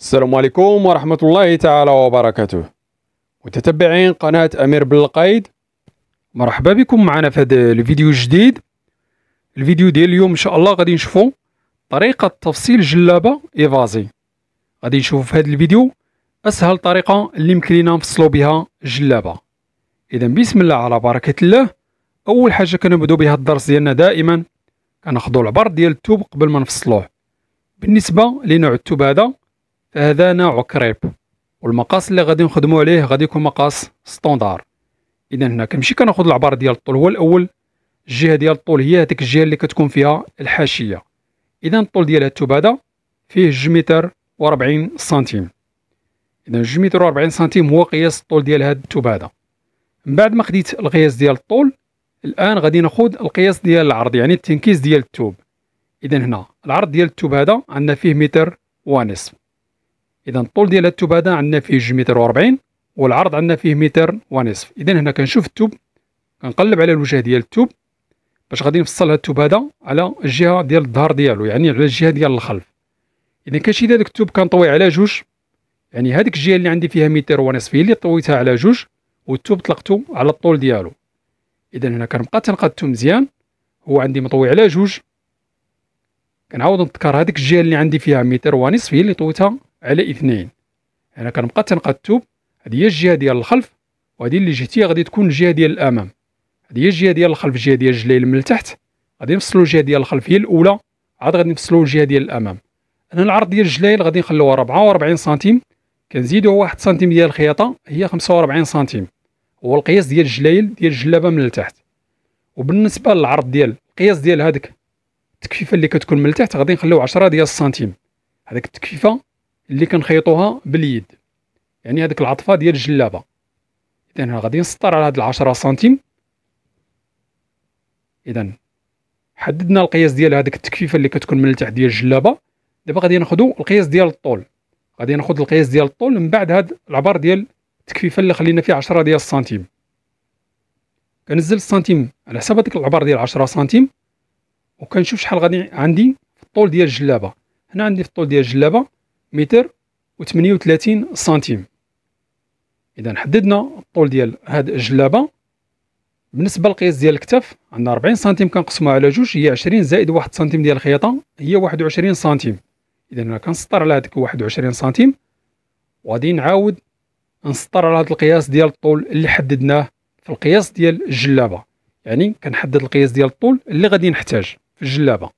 السلام عليكم ورحمة الله تعالى وبركاته متتبعين قناة أمير بالقيد مرحبا بكم معنا في هذا الفيديو الجديد الفيديو ديال اليوم إن شاء الله غادي نشوفوا طريقة تفصيل جلابة إيفازي غادي نشوفوا في هذا الفيديو أسهل طريقة اللي يمكن لينا نفصلوا بها جلابة إذا بسم الله على بركة الله أول حاجة كنبداو بها الدرس ديالنا دائما كناخذوا العبر ديال التوب قبل ما نفصلوه بالنسبة لنوع التوب هذا فهذا نوع كريب والمقاس اللي غادي نخدمو عليه غادي يكون مقاس ستوندار اذا هنا كنمشي كناخذ العبار ديال الطول هو الاول الجهه ديال الطول هي هذيك الجهه اللي كتكون فيها الحاشيه اذا الطول ديال التوب هذا فيه 2 متر و40 سنتيم اذا 2 متر و40 سنتيم هو قياس الطول ديال هاد التوب هذا من بعد ما خديت القياس ديال الطول الان غادي ناخد القياس ديال العرض يعني التنكيس ديال التوب اذا هنا العرض ديال التوب هذا عندنا فيه متر ونصف اذا الطول ديال هاد التوب هذا عندنا فيه 2 متر و40 والعرض عندنا فيه متر ونصف اذا هنا كنشوف التوب كنقلب على الوجه ديال التوب باش غادي نفصل هاد التوب هذا على الجهه ديال الظهر ديالو يعني على الجهه ديال الخلف اذا كنشد هذاك التوب كنطوي على جوج يعني هذيك الجهه اللي عندي فيها متر ونصف هي اللي طويتها على جوج والتوب طلقته على الطول ديالو اذا هنا كنبقى تنقادته مزيان هو عندي مطوي على جوج كنعاود نذكر هذيك الجهه اللي عندي فيها متر ونصف هي اللي طويتها على اثنين انا كنبقى تنقى الثوب هذه هي الجهه ديال الخلف وهذه اللي جهتي غادي تكون الجهه ديال الامام هذه هي الجهه ديال الخلف الجهه ديال الجليل من التحت غادي نفصلوا الجهه ديال الخلف هي الاولى عاد غادي نفصلوا الجهه ديال الامام انا العرض ديال الجليل غادي نخلوه 44 سنتيم كنزيدوا واحد سنتيم ديال الخياطه هي 45 سنتيم هو القياس ديال الجليل ديال الجلابه من التحت وبالنسبه للعرض ديال القياس ديال هذيك التكفيفه اللي كتكون من التحت غادي نخليو 10 ديال السنتيم هذيك التكفيفه اللي كنخيطوها باليد يعني هذيك العطفه ديال الجلابه اذا غادي نسطر على هاد 10 سنتيم اذا حددنا القياس ديال هذيك التكفيفه اللي كتكون من التحت ديال الجلابه دابا غادي ناخذ القياس ديال الطول غادي ناخذ القياس ديال الطول من بعد هاد العبر ديال التكفيفه اللي خلينا فيه 10 ديال السنتيم كنزل السنتيم على حسب هذيك العبر ديال 10 سنتيم وكنشوف شحال غادي عندي في الطول ديال الجلابه هنا عندي في الطول ديال الجلابه متر و38 سنتيم اذا حددنا الطول ديال هاد الجلابه بالنسبه للقياس ديال الكتف عندنا 40 سنتيم كنقسموها على جوج هي 20 زائد 1 سنتيم ديال الخياطه هي 21 سنتيم اذا انا كنسطر على هذيك 21 سنتيم وغادي نعاود نسطر على هذا القياس ديال الطول اللي حددناه في القياس ديال الجلابه يعني كنحدد القياس ديال الطول اللي غادي نحتاج في الجلابه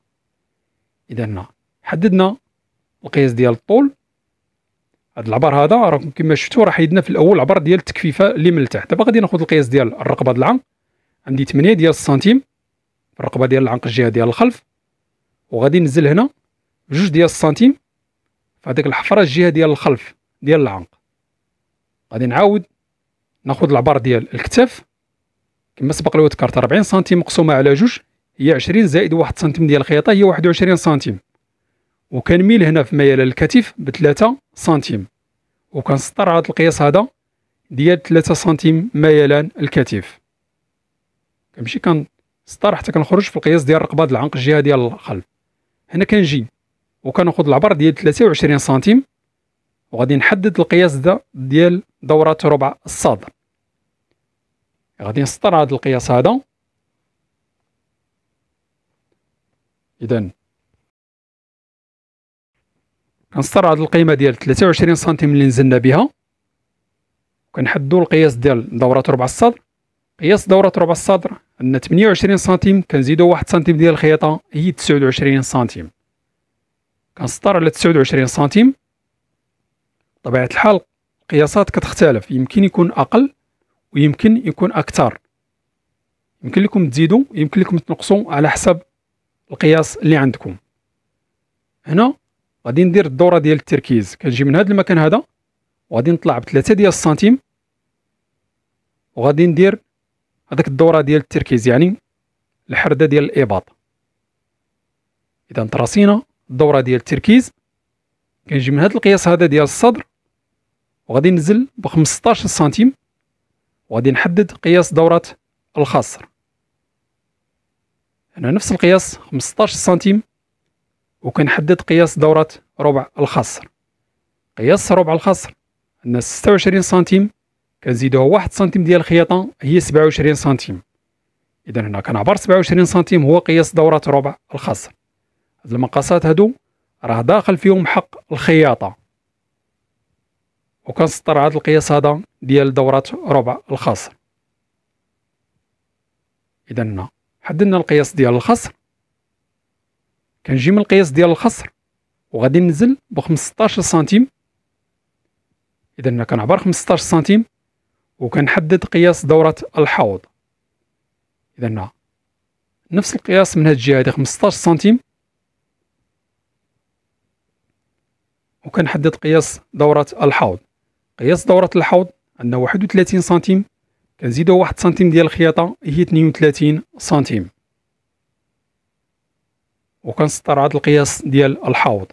اذا حددنا القياس ديال الطول هاد العبر هذا راكم كما شفتوا راه حيدنا في الاول عبر ديال التكفيفه اللي من التحت دابا غادي ناخذ القياس ديال الرقبه ديال العنق عندي 8 ديال السنتيم في الرقبه ديال العنق الجهه ديال الخلف وغادي ننزل هنا جوج ديال السنتيم في هذيك الحفره الجهه ديال الخلف ديال العنق غادي نعاود ناخذ العبر ديال الكتاف كما سبق لي وذكرت 40 سنتيم مقسومه على جوج هي 20 زائد 1 سنتيم ديال الخياطه هي 21 سنتيم وكنميل هنا في ميال الكتف بثلاثة سنتيم وكنسطر على القياس هذا ديال ثلاثة سنتيم ميلان الكتف كنمشي كنسطر حتى كنخرج في القياس ديال الرقبة ديال العنق الجهة ديال الخلف هنا كنجي وكناخذ العبر ديال 23 سنتيم وغادي نحدد القياس ده ديال دورة ربع الصدر غادي نسطر هذا القياس هذا اذا كنستعرض هاد القيمه ديال 23 سنتيم اللي نزلنا بها وكنحددوا القياس ديال دوره ربع الصدر قياس دوره ربع الصدر عندنا 28 سنتيم كنزيدوا 1 سنتيم ديال الخيطه هي 29 سنتيم كنسطر على 29 سنتيم بطبيعه الحال القياسات كتختلف يمكن يكون اقل ويمكن يكون اكثر يمكن لكم تزيدوا يمكن لكم تنقصوا على حسب القياس اللي عندكم هنا غادي ندير الدوره ديال التركيز كنجي من هذا المكان هذا وغادي نطلع ب 3 ديال السنتيم وغادي ندير هذاك الدوره ديال التركيز يعني الحرده ديال الاباط اذا تراسينا الدوره ديال التركيز كنجي من هذا القياس هذا ديال الصدر وغادي ننزل ب 15 سنتيم وغادي نحدد قياس دوره الخصر هنا نفس القياس 15 سنتيم وكنحدد قياس دورة ربع الخصر قياس ربع الخصر عندنا 26 سنتيم كنزيدوها 1 سنتيم ديال الخياطة هي 27 سنتيم إذا هنا كنعبر 27 سنتيم هو قياس دورة ربع الخصر هاد المقاسات هادو راه داخل فيهم حق الخياطة وكنسطر هاد القياس هذا ديال دورة ربع الخصر إذا حددنا القياس ديال الخصر كنجي من القياس ديال الخصر وغادي ننزل ب 15 سنتيم اذا انا كنعبر 15 سنتيم وكنحدد قياس دورة الحوض اذا نفس القياس من هاد الجهه هادي 15 سنتيم وكنحدد قياس دورة الحوض قياس دورة الحوض عندنا 31 سنتيم كنزيدو واحد سنتيم ديال الخياطة هي 32 سنتيم وكنسطر هذا القياس ديال الحوض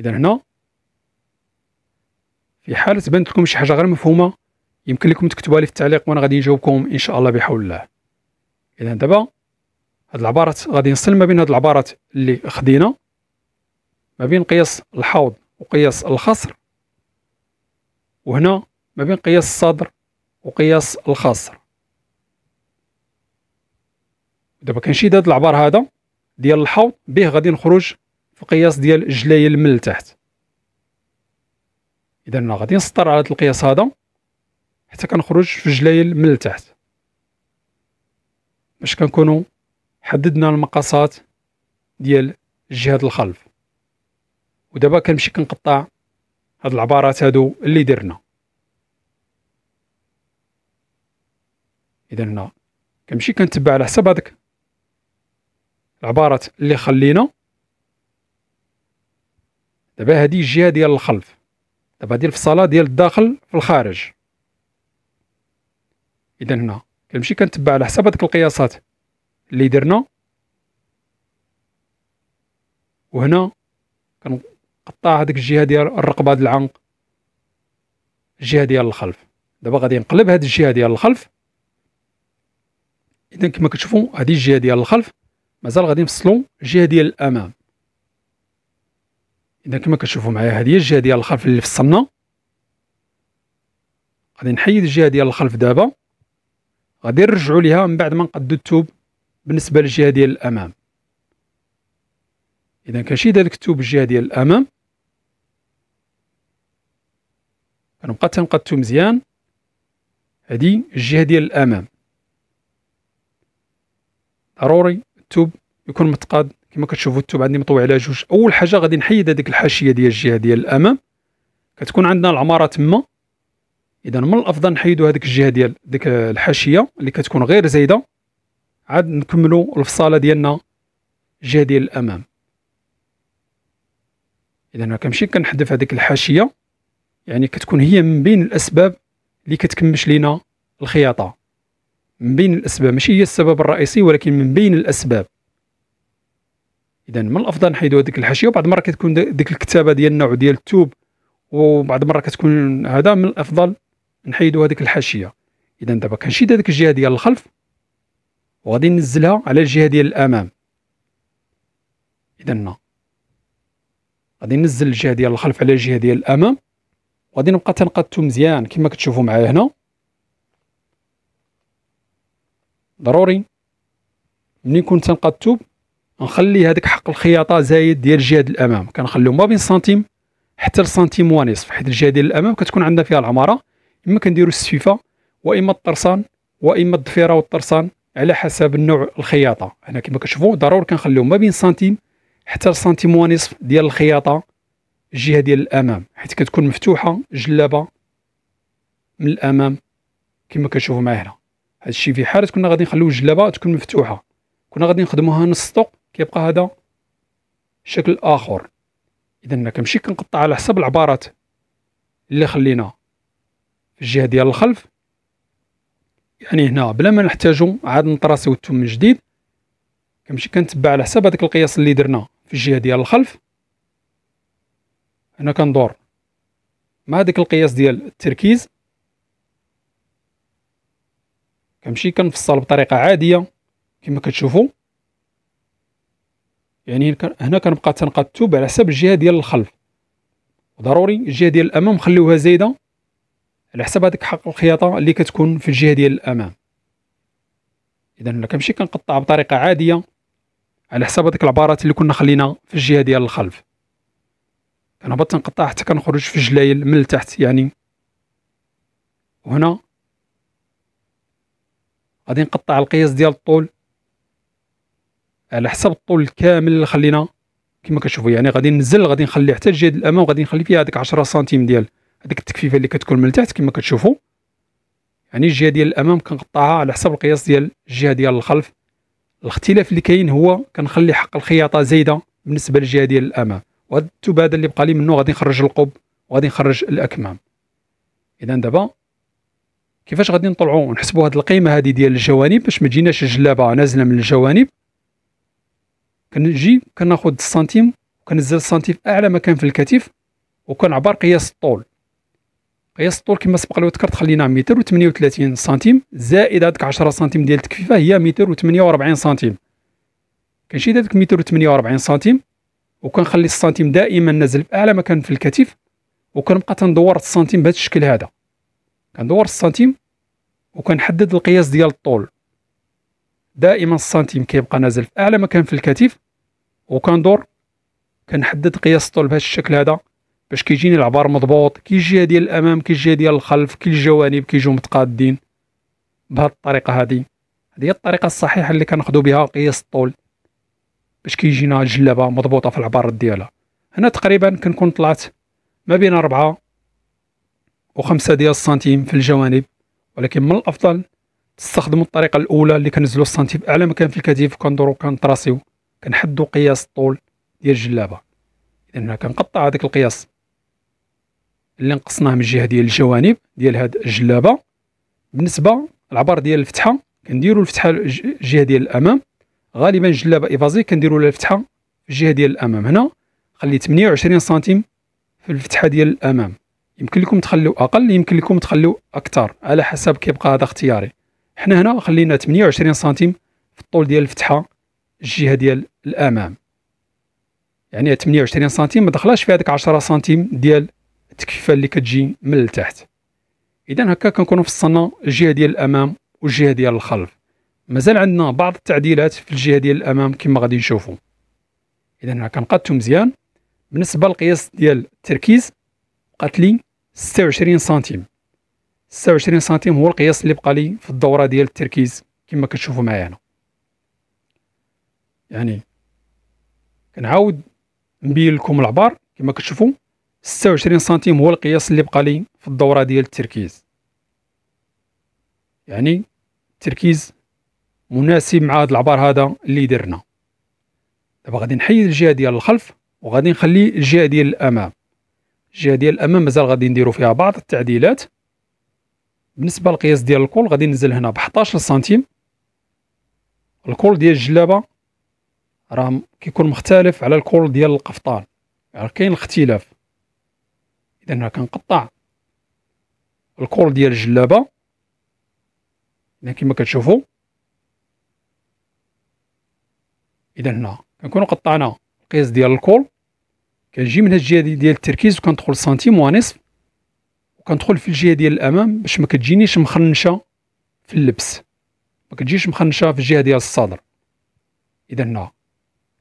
اذا هنا في حاله بانت لكم شي حاجه غير مفهومه يمكن لكم تكتبوها لي في التعليق وانا غادي نجاوبكم ان شاء الله بحول الله اذا دابا هاد العبارات غادي نصل ما بين هاد العبارات اللي خدينا ما بين قياس الحوض وقياس الخصر وهنا ما بين قياس الصدر وقياس الخصر دابا كنشيد هذا العبار هذا ديال الحوض به غادي نخرج في قياس ديال جلايل من التحت اذا انا غادي نسطر على هذا القياس هذا حتى كنخرج في جلايل من التحت باش كنكونوا حددنا المقاسات ديال جهه الخلف ودابا كنمشي كنقطع هاد العبارات هادو اللي درنا اذا هنا كنمشي كنتبع على حساب هذاك العبارة اللي خلينا دابا هذه الجهة ديال الخلف دابا هذه الفصالة ديال الداخل في الخارج إذا هنا كنمشي كنتبع على حساب هذيك القياسات اللي درنا وهنا كنقطع هذيك الجهة ديال الرقبة ديال العنق الجهة ديال الخلف دابا غادي نقلب هذه الجهة ديال الخلف اذا كما كتشوفوا هذه الجهه ديال الخلف مازال غادي نفصلوا الجهه ديال الامام اذا كما كتشوفوا معايا هذه هي الجهه ديال الخلف اللي فصلنا غادي نحيد الجهه ديال الخلف دابا غادي نرجعوا ليها من بعد ما نقدو التوب بالنسبه للجهه ديال الامام اذا كنشيد هذاك التوب الجهه ديال الامام كنبقى تنقدتو مزيان هذه الجهه ديال الامام ضروري التوب يكون متقاد كما كتشوفوا التوب عندي مطوي على جوج اول حاجه غادي نحيد هذيك الحاشيه ديال الجهه ديال الامام كتكون عندنا العماره تما اذا من الافضل نحيدوا هذيك الجهه ديال ديك الحاشيه اللي كتكون غير زايده عاد نكملوا الفصاله ديالنا الجهه ديال الامام اذا انا كنمشي كنحذف هذيك الحاشيه يعني كتكون هي من بين الاسباب اللي كتكمش لينا الخياطه من بين الأسباب ماشي هي السبب الرئيسي ولكن من بين الأسباب إذا من الأفضل نحيدو هذيك الحاشية وبعض المرة كتكون ديك الكتابة ديال النوع ديال التوب وبعض المرة كتكون هذا من الأفضل نحيدو هذيك الحاشية إذا دابا كنشد هذيك الجهة ديال الخلف وغادي ننزلها على الجهة ديال الأمام إذا غادي ننزل الجهة ديال الخلف على الجهة ديال الأمام وغادي نبقى تنقادتو مزيان كما كتشوفوا معايا هنا ضروري ملي كنت تنقاد الثوب نخلي هذاك حق الخياطه زايد ديال الجهه ديال الامام كنخليو ما بين سنتيم حتى لسنتيم ونصف حيت الجهه ديال الامام كتكون عندنا فيها العماره اما كنديرو السفيفه واما الطرسان واما الضفيره والطرسان على حسب النوع الخياطه هنا كما كتشوفوا ضروري كنخليو ما بين سنتيم حتى لسنتيم ونصف ديال الخياطه الجهه ديال الامام حيت كتكون مفتوحه جلابه من الامام كما كتشوفوا معايا هنا هادشي في حاله كنا غادي نخليو الجلابه تكون مفتوحه كنا غادي نخدموها نص طوق كيبقى هذا شكل اخر اذا ما كنمشي كنقطع على حسب العبارات اللي خلينا في الجهه ديال الخلف يعني هنا بلا ما نحتاجو عاد نطراسيو التوم من جديد كنمشي كنتبع على حسب هذاك القياس اللي درنا في الجهه ديال الخلف هنا كندور مع داك القياس ديال التركيز كنمشي كنفصل بطريقه عاديه كما كتشوفوا يعني هنا كنبقى تنقاد تنقطب على حسب الجهه ديال الخلف وضروري الجهه ديال الامام خليوها زايده على حسب هذيك حق الخياطه اللي كتكون في الجهه ديال الامام اذا انا كنمشي كنقطع بطريقه عاديه على حسب هذيك العبارات اللي كنا خلينا في الجهه ديال الخلف كنهبط تنقطع حتى كنخرج في الجلايل من التحت يعني وهنا غادي نقطع القياس ديال الطول على حسب الطول كامل اللي خلينا كما كتشوفوا يعني غادي ننزل غادي نخلي حتى الجهه الامام غادي نخلي فيها هذيك 10 سنتيم ديال هذيك التكفيفه اللي كتكون من تحت كما كتشوفوا يعني الجهه ديال الامام كنقطعها على حسب القياس ديال الجهه ديال الخلف الاختلاف اللي كاين هو كنخلي حق الخياطه زايده بالنسبه للجهه ديال الامام وهاد التوب هذا اللي بقى لي منه غادي نخرج القب وغادي نخرج الاكمام اذا دابا كيفاش غادي نطلعوا ونحسبوا هذه القيمه هذه ديال الجوانب باش ما تجيناش الجلابه نازله من الجوانب كنجي كناخذ السنتيم وكنزل السنتيم اعلى مكان في الكتف وكنعبر قياس الطول قياس الطول كما سبق لو ذكرت خلينا متر و38 سنتيم زائد هذيك 10 سنتيم ديال التكفيفه هي متر و48 سنتيم كنشد هذيك متر و48 سنتيم وكنخلي السنتيم دائما نازل في اعلى مكان في الكتف وكنبقى تندور السنتيم بهذا الشكل هذا كندور السنتيم وكنحدد القياس ديال الطول دائما السنتيم كيبقى نازل في اعلى مكان في الكتف وكندور كنحدد قياس الطول بهذا الشكل هذا باش كيجيني العبار مضبوط كي الجهه ديال الامام كي الجهه ديال الخلف كل الجوانب كيجيو متقادين بهذه الطريقه هذه هذه هي الطريقه الصحيحه اللي كناخذوا بها قياس الطول باش كيجينا الجلابه مضبوطه في العبار ديالها هنا تقريبا كنكون طلعت ما بين 4 وخمسة ديال السنتيم في الجوانب ولكن من الافضل تستخدموا الطريقه الاولى اللي كنزلوا السنتيم اعلى مكان في الكتف وكندورو كنطراسيو كنحدوا قياس الطول ديال الجلابه لان كنقطع هذاك القياس اللي نقصناه من الجهه ديال الجوانب ديال هاد الجلابه بالنسبه العبر ديال الفتحه كنديروا الفتحه الجهه ديال الامام غالبا الجلابه ايفازي كنديروا لها الفتحه في الجهه ديال الامام هنا خلي 28 سنتيم في الفتحه ديال الامام يمكن لكم تخليو اقل يمكن لكم تخليو اكثر على حسب كيبقى هذا اختياري حنا هنا خلينا 28 سنتيم في الطول ديال الفتحه الجهه ديال الامام يعني 28 سنتيم ما دخلاش في هذيك 10 سنتيم ديال التكفه اللي كتجي من التحت اذا هكا كنكونوا فصلنا الجهه ديال الامام والجهه ديال الخلف مازال عندنا بعض التعديلات في الجهه ديال الامام كما غادي نشوفوا اذا هنا كنقادتو مزيان بالنسبه للقياس ديال التركيز بقات لي 26 سنتيم 26 سنتيم هو القياس اللي بقى لي في الدوره ديال التركيز كما كتشوفوا معايا هنا يعني كنعاود نبين لكم العبار كما كتشوفوا 26 سنتيم هو القياس اللي بقى لي في الدوره ديال التركيز يعني التركيز مناسب مع هذا العبار هذا اللي درنا دابا غادي نحيد الجهه ديال الخلف وغادي نخلي الجهه ديال الامام الجهه ديال الامام مازال غادي نديرو فيها بعض التعديلات بالنسبه للقياس ديال الكول غادي ننزل هنا ب 11 سنتيم الكول ديال الجلابه راه كيكون مختلف على الكول ديال القفطان يعني كاين الاختلاف اذا هنا كنقطع الكول ديال الجلابه اذا كما كتشوفوا اذا هنا كنكونوا قطعنا القياس ديال الكول كنجي من الجهه دي ديال التركيز وكندخل سنتيم ونصف وكندخل في الجهه ديال الامام باش ما كتجينيش مخنشه في اللبس ما كتجيش مخنشه في الجهه ديال الصدر اذا هنا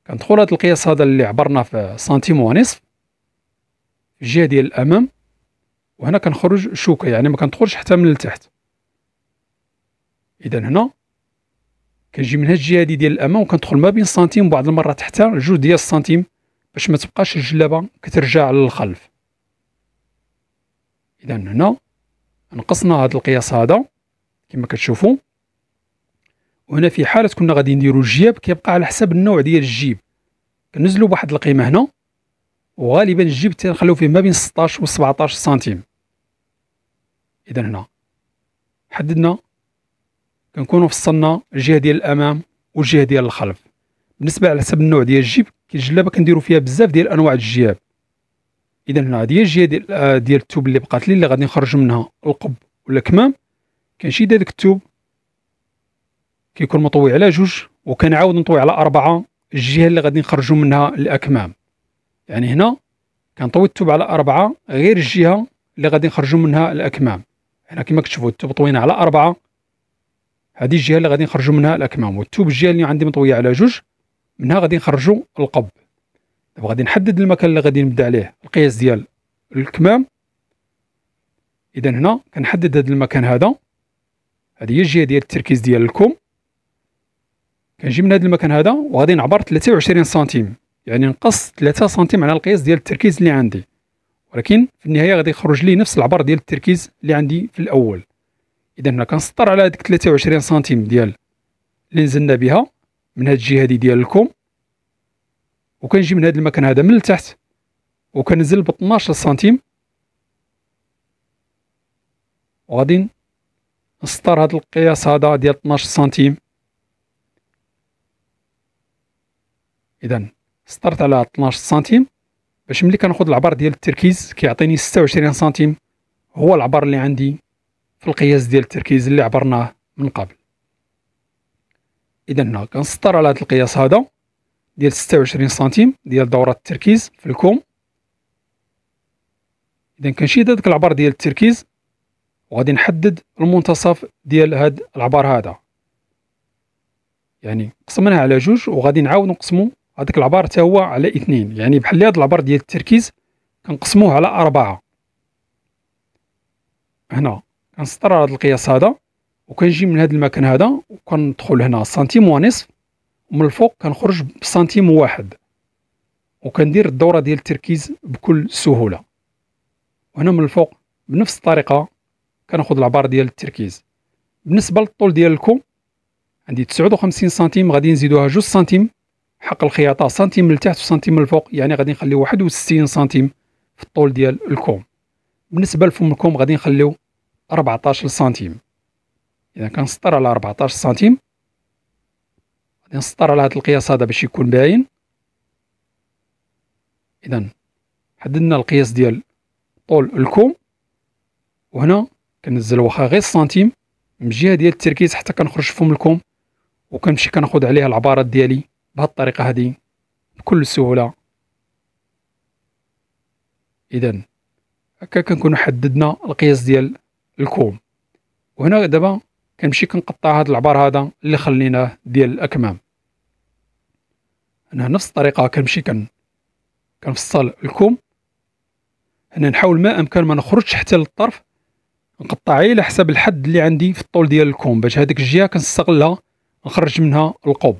كندخل هذا القياس هذا اللي عبرنا في سنتيم ونصف في الجهه ديال الامام وهنا كنخرج شوكه يعني ما كندخلش حتى من التحت اذا هنا كنجي من هاد الجهه ديال الامام وكندخل ما بين سنتيم وبعض المرات حتى جوج ديال السنتيم باش ما تبقاش الجلابه كترجع للخلف اذا هنا نقصنا هذا القياس هذا كما كتشوفوا وهنا في حاله كنا غادي نديرو الجياب كيبقى على حسب النوع ديال الجيب كنزلو بواحد القيمه هنا وغالبا الجيب تنخليو فيه ما بين 16 و 17 سنتيم اذا هنا حددنا كنكونوا فصلنا الجهه ديال الامام والجهه ديال الخلف بالنسبه على حسب النوع ديال الجيب الجلابه كنديروا فيها بزاف ديال انواع الجياب اذا هنا هذه هي الجهه ديال آه، ديال الثوب اللي بقات لي اللي غادي نخرج منها القب ولا الكمام كنشد هذاك الثوب كيكون مطوي على جوج وكنعاود نطوي على اربعه الجهه اللي غادي نخرجوا منها الاكمام يعني هنا كنطوي الثوب على اربعه غير الجهه اللي غادي نخرجوا منها الاكمام هنا كما كتشوفوا الثوب طوينا على اربعه هذه الجهه اللي غادي نخرجوا منها الاكمام والثوب الجهه اللي عندي مطويه على جوج منها غادي نخرجوا القب دابا غادي نحدد المكان اللي غادي نبدا عليه القياس ديال الكمام اذا هنا كنحدد هذا المكان هذا هذه هي الجهه ديال التركيز ديال الكم كنجي من هذا المكان هذا وغادي نعبر 23 سنتيم يعني نقص 3 سنتيم على القياس ديال التركيز اللي عندي ولكن في النهايه غادي يخرج لي نفس العبر ديال التركيز اللي عندي في الاول اذا هنا كنسطر على هذيك 23 سنتيم ديال اللي نزلنا بها من هاد الجهه ديال ديالكم وكنجي من هاد المكان هذا من التحت وكنزل ب 12 سنتيم وغادي نسطر هاد القياس هذا ديال 12 سنتيم اذا سطرت على 12 سنتيم باش ملي كناخذ العبر ديال التركيز كيعطيني 26 سنتيم هو العبر اللي عندي في القياس ديال التركيز اللي عبرناه من قبل إذن هنا كنسطر على هذا القياس هذا ديال 26 سنتيم ديال دوره التركيز في الكوم إذن كنشيد هذاك العبار ديال التركيز وغادي نحدد المنتصف ديال هاد العبار هذا يعني قسمناها على جوج وغادي نعاود نقسمو هذاك العبار حتى هو على اثنين يعني بحال هاد العبار ديال التركيز كنقسموه على أربعة هنا كنسطر على هاد القياس هذا وكنجي من هذا المكان هذا وكندخل هنا سنتيم ونصف ومن الفوق كنخرج بسنتيم واحد وكندير الدورة ديال التركيز بكل سهولة وهنا من الفوق بنفس الطريقة كناخد العبار ديال التركيز بالنسبة للطول ديال الكو عندي 59 سنتيم غادي نزيدوها جوج سنتيم حق الخياطة سنتيم من التحت وسنتيم من الفوق يعني غادي نخليو 61 سنتيم في الطول ديال الكوم بالنسبة لفم الكوم غادي نخليو 14 سنتيم اذا كنسطر على 14 سنتيم غادي نسطر على هذا القياس هذا باش يكون باين اذا حددنا القياس ديال طول الكوم وهنا كنزل واخا غير سنتيم من الجهه ديال التركيز حتى كنخرج فم الكوم وكنمشي كناخذ عليها العبارات ديالي بهذه الطريقه هذه بكل سهوله اذا هكا كنكونوا حددنا القياس ديال الكوم وهنا دابا كنمشي كنقطع هاد العبار هذا اللي خليناه ديال الاكمام انا نفس الطريقه كنمشي كن كنفصل الكم هنا نحاول ما امكن ما نخرجش حتى للطرف نقطع على حسب الحد اللي عندي في الطول ديال الكم باش هذيك الجهه كنستغلها نخرج منها القب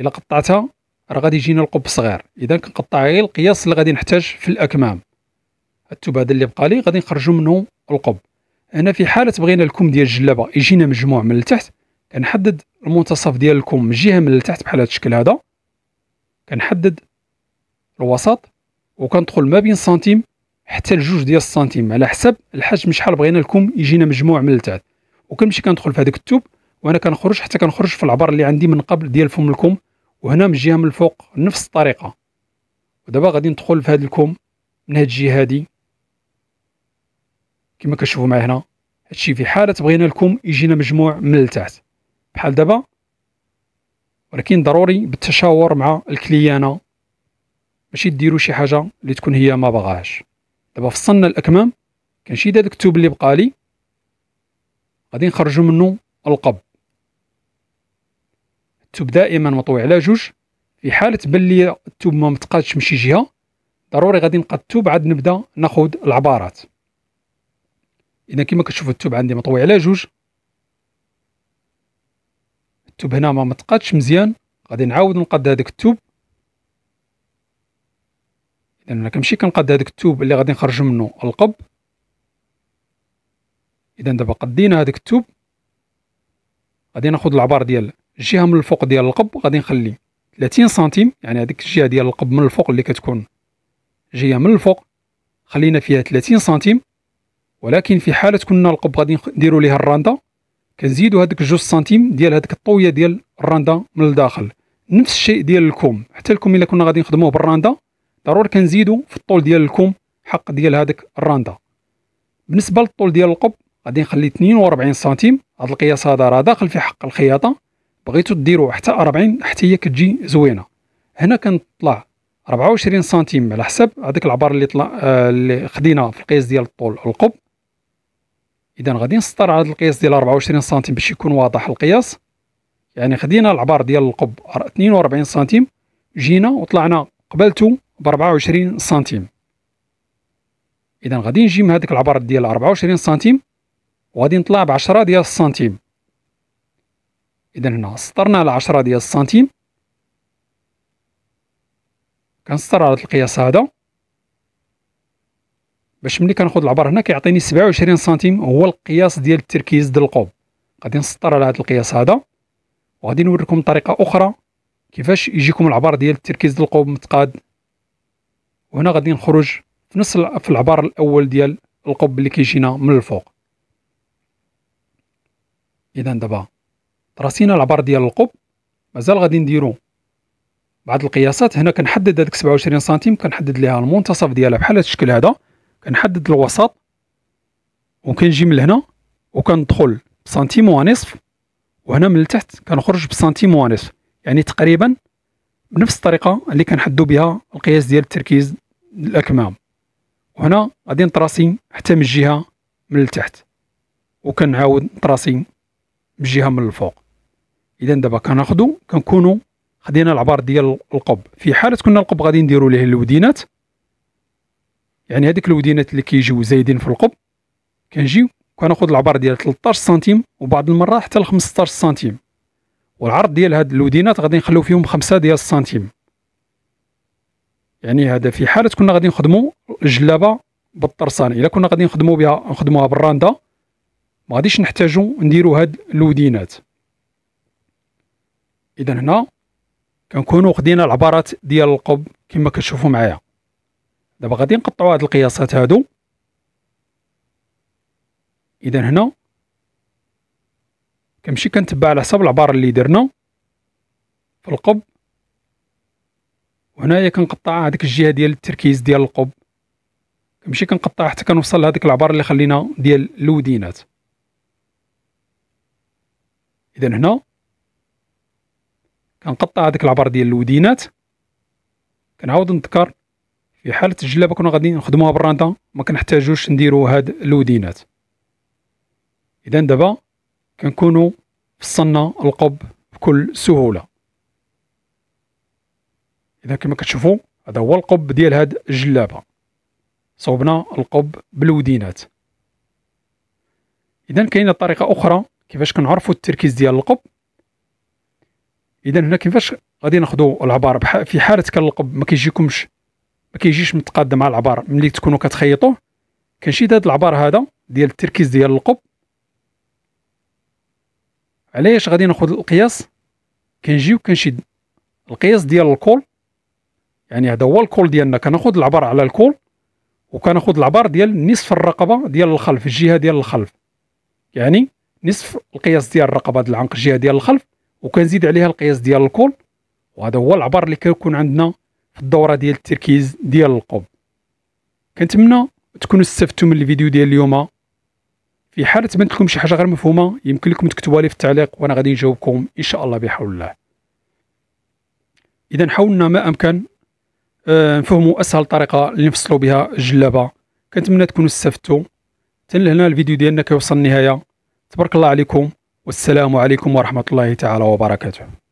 الا قطعتها راه غادي يجينا القب صغير اذا كنقطع غير القياس اللي غادي نحتاج في الاكمام التوب هذا اللي بقى لي غادي نخرجو منه القب هنا في حاله بغينا الكم ديال الجلابه يجينا مجموع من التحت كنحدد المنتصف ديال الكم من جهه من التحت بحال هذا الشكل هذا كنحدد الوسط وكندخل ما بين سنتيم حتى لجوج ديال السنتيم على حسب الحجم شحال بغينا الكم يجينا مجموع من التحت وكنمشي كندخل في هذاك التوب وانا كنخرج حتى كنخرج في العبر اللي عندي من قبل ديال فم الكم وهنا من جهة من الفوق نفس الطريقه ودابا غادي ندخل في هذا الكم من هاد الجهه هادي كما كتشوفوا معايا هنا هادشي في حاله بغينا لكم يجينا مجموع من التحت بحال دابا ولكن ضروري بالتشاور مع الكليانه ماشي ديروا شي حاجه اللي تكون هي ما باغاهاش دابا فصلنا الاكمام كنشيد هذا التوب اللي بقالي غادي نخرجوا منه القب التوب دائما مطوي على جوج في حاله بلي التوب ما متقادش من شي جهه ضروري غادي نقاد التوب عاد نبدا ناخذ العبارات اذا كما كتشوفوا التوب عندي مطوي على جوج التوب هنا ما متقادش مزيان غادي نعاود نقاد هذاك التوب اذا انا كنمشي كنقاد هذاك التوب اللي غادي نخرج منه القب اذا دابا قدينا هذاك التوب غادي ناخذ العبار ديال الجهه من الفوق ديال القب غادي نخلي 30 سنتيم يعني هذيك الجهه ديال القب من الفوق اللي كتكون جايه من الفوق خلينا فيها 30 سنتيم ولكن في حاله كنا القب غادي نديروا ليها الراندا كنزيدوا هذيك جوج سنتيم ديال هذيك الطويه ديال الراندا من الداخل نفس الشيء ديال الكوم حتى الكوم الا كنا غادي نخدموه بالراندا ضروري كنزيدوا في الطول ديال الكوم حق ديال هذيك الراندا بالنسبه للطول ديال القب غادي نخلي 42 سنتيم هذا القياس هذا راه داخل في حق الخياطه بغيتو ديروا حتى 40 حتى هي كتجي زوينه هنا كنطلع 24 سنتيم على حسب هذاك العبار اللي طلع آه، اللي خدينا في القياس ديال الطول القب اذا غادي نسطر على هذا القياس ديال 24 سنتيم باش يكون واضح القياس يعني خدينا العبار ديال القب 42 سنتيم جينا وطلعنا قبلته ب 24 سنتيم اذا غادي نجي من هذيك العبار ديال 24 سنتيم وغادي نطلع ب 10 ديال السنتيم اذا هنا سطرنا على 10 ديال السنتيم كنسطر على القياس هذا باش ملي كناخذ العبر هنا كيعطيني 27 سنتيم هو القياس ديال التركيز ديال القوب غادي نسطر على هذا القياس هذا وغادي نوريكم طريقه اخرى كيفاش يجيكم العبر ديال التركيز ديال القوب متقاد وهنا غادي نخرج في نص في العبر الاول ديال القوب اللي كيجينا من الفوق اذا دابا راسينا العبر ديال القوب مازال غادي نديرو بعض القياسات هنا كنحدد هذيك 27 سنتيم كنحدد ليها المنتصف ديالها بحال هذا الشكل هذا كنحدد الوسط وكنجي من هنا وكندخل بسنتيم ونصف وهنا من التحت كنخرج بسنتيم ونصف يعني تقريبا بنفس الطريقه اللي كنحدو بها القياس ديال التركيز الاكمام وهنا غادي نطراسي حتى من الجهه من التحت وكنعاود نطراسي من الجهه من الفوق اذا دابا كناخدو كنكونو خدينا العبار ديال القب في حاله كنا القب غادي نديرو ليه الودينات يعني هذيك الودينات اللي كيجيو زايدين في القب كنجيو كناخذ العبار ديال 13 سنتيم وبعض المرات حتى ل 15 سنتيم والعرض ديال هاد الودينات غادي نخليو فيهم 5 ديال السنتيم يعني هذا في حاله كنا غادي نخدمو الجلابه بالطرسان الا كنا غادي نخدمو بها نخدموها بالراندا ما غاديش نحتاجو نديرو هاد الودينات اذا هنا كنكونوا خدينا العبارات ديال القب كما كتشوفوا معايا دابا غادي نقطعوا هاد القياسات هادو اذا هنا كنمشي كنتبع على حسب العباره اللي درنا في القب وهنايا كنقطع هذيك الجهه ديال التركيز ديال القب كنمشي كنقطع حتى كنوصل لهذيك العباره اللي خلينا ديال الودينات اذا هنا كنقطع هذيك العبر ديال الودينات كنعاود نذكر في حاله الجلابه كنا غادي نخدموها براندا ما كنحتاجوش نديرو هاد الودينات اذا دابا كنكونوا فصلنا القب بكل سهوله اذا كما كتشوفوا هذا هو القب ديال هاد الجلابه صوبنا القب بالودينات اذا كاينه طريقه اخرى كيفاش كنعرفوا التركيز ديال القب اذا هنا كيفاش غادي ناخذوا العباره في حاله كان القب ما كيجيكمش ما كيجيش متقاد مع العبار ملي تكونوا كتخيطوه كنشد هذا العبار هذا ديال التركيز ديال القب علاش غادي ناخذ القياس كنجيو كنشد القياس ديال الكول يعني هذا هو الكول ديالنا كناخذ العبار على الكول وكناخذ العبار ديال نصف الرقبه ديال الخلف الجهه ديال الخلف يعني نصف القياس ديال الرقبه ديال العنق الجهه ديال الخلف وكنزيد عليها القياس ديال الكول وهذا هو العبار اللي كيكون عندنا الدوره ديال التركيز ديال القلب كنتمنى تكونوا استفدتوا من الفيديو ديال اليوم في حال تبانت لكم شي حاجه غير مفهومه يمكن لكم تكتبوها لي في التعليق وانا غادي نجاوبكم ان شاء الله بحول الله اذا حاولنا ما امكن آه، نفهموا اسهل طريقه اللي نفصلوا بها الجلابه كنتمنى تكونوا استفدتوا حتى لهنا الفيديو ديالنا كيوصل النهايه تبارك الله عليكم والسلام عليكم ورحمه الله تعالى وبركاته